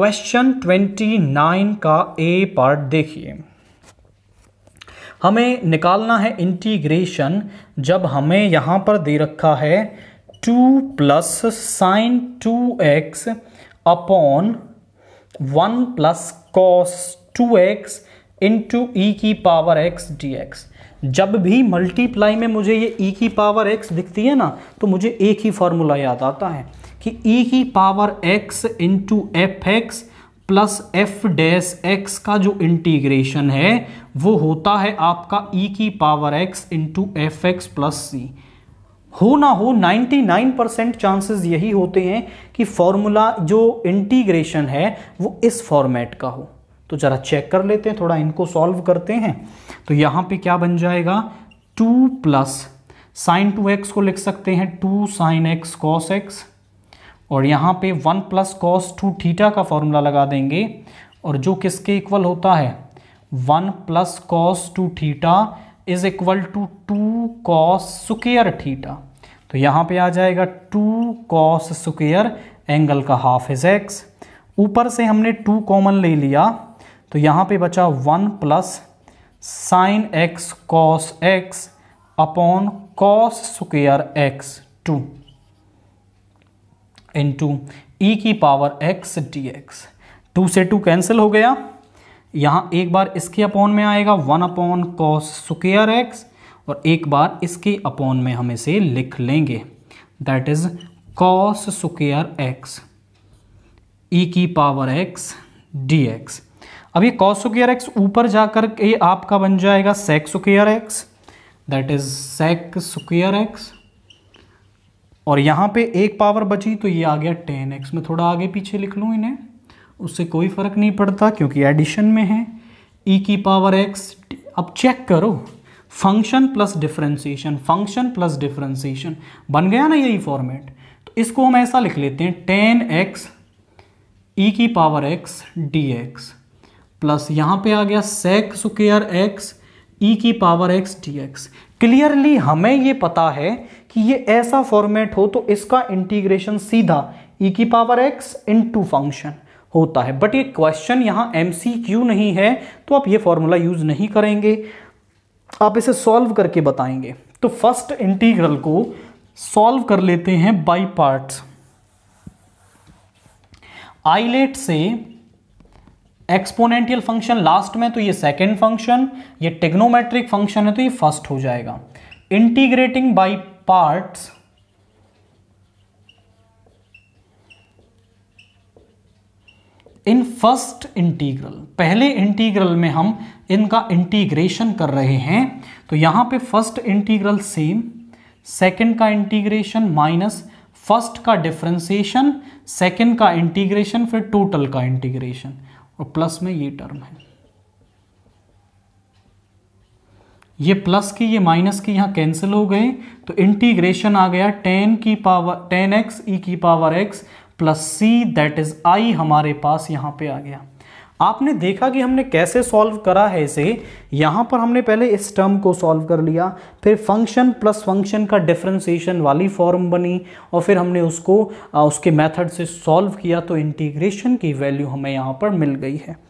question 29 का ए part देखिए हमें निकालना है इंटीग्रेशन जब हमें यहाँ पर दे रखा है two plus sine two x upon one plus cos two x into e की पावर एक्स डी एक्स जब भी मल्टीप्लाई में मुझे ये ई e की पावर एक्स दिखती है ना तो मुझे एक ही फार्मूला याद आता है कि e की power x into f x plus f dash x का जो इंटीग्रेशन है वो होता है आपका e की power x into f x plus c हो ना हो 99 परसेंट चांसेस यही होते हैं कि फॉर्मूला जो इंटीग्रेशन है वो इस फॉर्मेट का हो तो ज़रा चेक कर लेते हैं थोड़ा इनको सॉल्व करते हैं तो यहाँ पे क्या बन जाएगा two plus sine two x को लिख सकते हैं two sine x cos x और यहाँ पे one plus cos two theta का फॉर्मूला लगा देंगे और जो किसके इक्वल होता है one plus cos two theta is equal to two cos square theta तो यहाँ पे आ जाएगा टू कॉस सुकेयर एंगल का हाफ इज एक्स ऊपर से हमने टू कॉमन ले लिया तो यहाँ पे बचा one plus sine x cos x upon cos square x two into e e की power x d x two से टू कैंसिल हो गया यहाँ एक बार इसके अपॉन में आएगा one upon cos square x और एक बार इसके अपॉन में हम इसे लिख लेंगे that is cos square x e की पावर एक्स डी एक्स अब ये कॉस स्क्र एक्स ऊपर जाकर के आपका बन जाएगा sec square x that is sec square x और यहाँ पे एक पावर बची तो ये आ गया टेन एक्स मैं थोड़ा आगे पीछे लिख लूँ इन्हें उससे कोई फ़र्क नहीं पड़ता क्योंकि एडिशन में है ई e की पावर एक्स अब चेक करो function plus differentiation function plus differentiation बन गया ना यही फॉर्मेट तो इसको हम ऐसा लिख लेते हैं टेन एक्स ई की power x d x plus यहाँ पे आ गया sec square x e e की power x d x clearly हमें ये पता है कि ये ऐसा फॉर्मेट हो तो इसका इंटीग्रेशन सीधा ई e की power x into function होता है बट ये क्वेश्चन यहाँ एम नहीं है तो आप ये फॉर्मूला यूज़ नहीं करेंगे आप इसे सॉल्व करके बताएंगे तो फर्स्ट इंटीग्रल को सॉल्व कर लेते हैं बाई पार्ट्स आईलेट से एक्सपोनेंटियल फंक्शन लास्ट में तो ये सेकेंड फंक्शन ये टेग्नोमेट्रिक फंक्शन है तो ये फर्स्ट हो जाएगा integrating by parts in first integral पहले इंटीग्रल में हम इनका इंटीग्रेशन कर रहे हैं तो यहां पे फर्स्ट इंटीग्रल सेम सेकेंड का इंटीग्रेशन माइनस फर्स्ट का डिफ्रेंसिएशन सेकंड का इंटीग्रेशन फिर टोटल का इंटीग्रेशन और प्लस में ये टर्म है ये प्लस की ये माइनस की यहां कैंसिल हो गए तो इंटीग्रेशन आ गया टेन की पावर टेन एक्स ई की power x plus c that is I हमारे पास यहां पे आ गया आपने देखा कि हमने कैसे सॉल्व करा है इसे यहाँ पर हमने पहले इस टर्म को सॉल्व कर लिया फिर फंक्शन प्लस फंक्शन का डिफ्रेंसीशन वाली फॉर्म बनी और फिर हमने उसको उसके मेथड से सॉल्व किया तो इंटीग्रेशन की वैल्यू हमें यहाँ पर मिल गई है